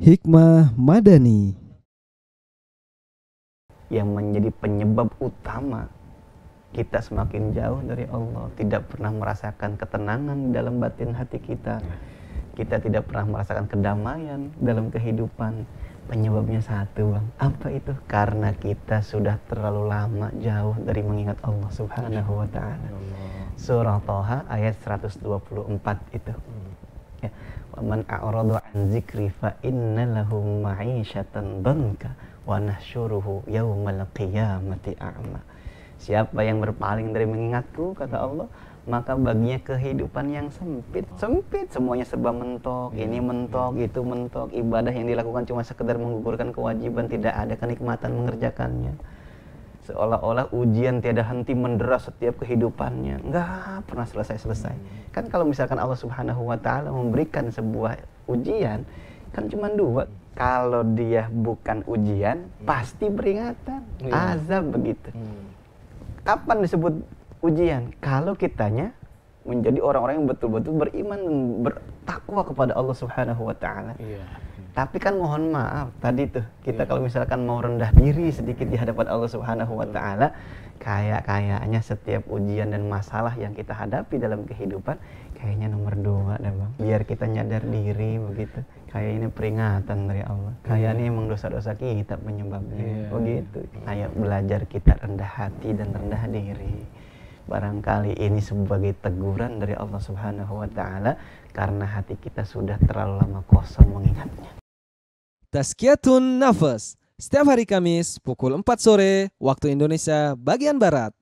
Hikmah Madani yang menjadi penyebab utama kita semakin jauh dari Allah, tidak pernah merasakan ketenangan dalam batin hati kita. Kita tidak pernah merasakan kedamaian dalam kehidupan. Penyebabnya satu, Bang. Apa itu? Karena kita sudah terlalu lama jauh dari mengingat Allah Subhanahu wa taala. Surah Toha ayat 124 itu. Hmm. Ya man a'radu an zikri fa inna lahum ma'isyatan danka wa nahsyuruhu yaumal qiyamati a'ma. Siapa yang berpaling dari mengingatku kata Allah, maka baginya kehidupan yang sempit, sempit semuanya serba mentok, ini mentok, itu mentok, ibadah yang dilakukan cuma sekedar menggugurkan kewajiban, tidak ada kenikmatan mengerjakannya seolah-olah ujian tiada henti mendera setiap kehidupannya nggak pernah selesai-selesai hmm. kan kalau misalkan Allah Subhanahu wa taala memberikan sebuah ujian kan cuma dua kalau dia bukan ujian hmm. pasti peringatan hmm. azab begitu hmm. kapan disebut ujian kalau kitanya menjadi orang-orang yang betul-betul beriman dan bertakwa kepada Allah Subhanahu wa taala. Iya. Tapi kan mohon maaf tadi tuh kita iya. kalau misalkan mau rendah diri sedikit di hadapan Allah Subhanahu wa taala, kayak-kayaknya setiap ujian dan masalah yang kita hadapi dalam kehidupan kayaknya nomor dua dah bang biar kita nyadar diri begitu kayak ini peringatan dari Allah kayak ini iya. emang dosa-dosa kita penyebabnya yeah. Iya. kayak belajar kita rendah hati dan rendah diri barangkali ini sebagai teguran dari Allah Subhanahu wa taala karena hati kita sudah terlalu lama kosong mengingatnya. Tazkiyatun Nafas setiap hari Kamis pukul 4 sore waktu Indonesia bagian barat.